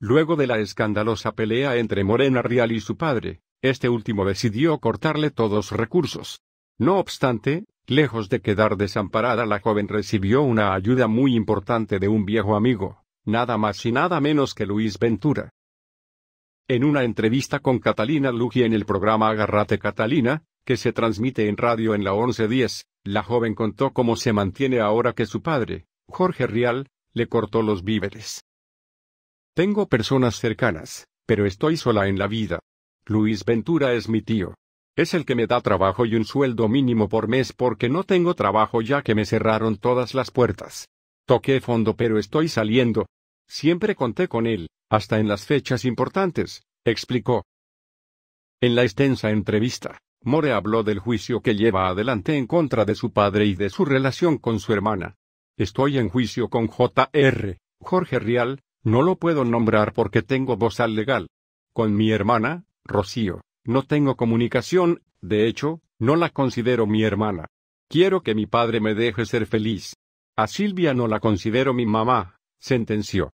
Luego de la escandalosa pelea entre Morena Rial y su padre, este último decidió cortarle todos recursos. No obstante, lejos de quedar desamparada la joven recibió una ayuda muy importante de un viejo amigo, nada más y nada menos que Luis Ventura. En una entrevista con Catalina Lugia en el programa Agarrate Catalina, que se transmite en radio en la 1110, la joven contó cómo se mantiene ahora que su padre, Jorge Rial, le cortó los víveres. Tengo personas cercanas, pero estoy sola en la vida. Luis Ventura es mi tío. Es el que me da trabajo y un sueldo mínimo por mes porque no tengo trabajo ya que me cerraron todas las puertas. Toqué fondo pero estoy saliendo. Siempre conté con él, hasta en las fechas importantes, explicó. En la extensa entrevista, More habló del juicio que lleva adelante en contra de su padre y de su relación con su hermana. Estoy en juicio con JR, Jorge Rial, no lo puedo nombrar porque tengo voz al legal. Con mi hermana, Rocío, no tengo comunicación, de hecho, no la considero mi hermana. Quiero que mi padre me deje ser feliz. A Silvia no la considero mi mamá, sentenció.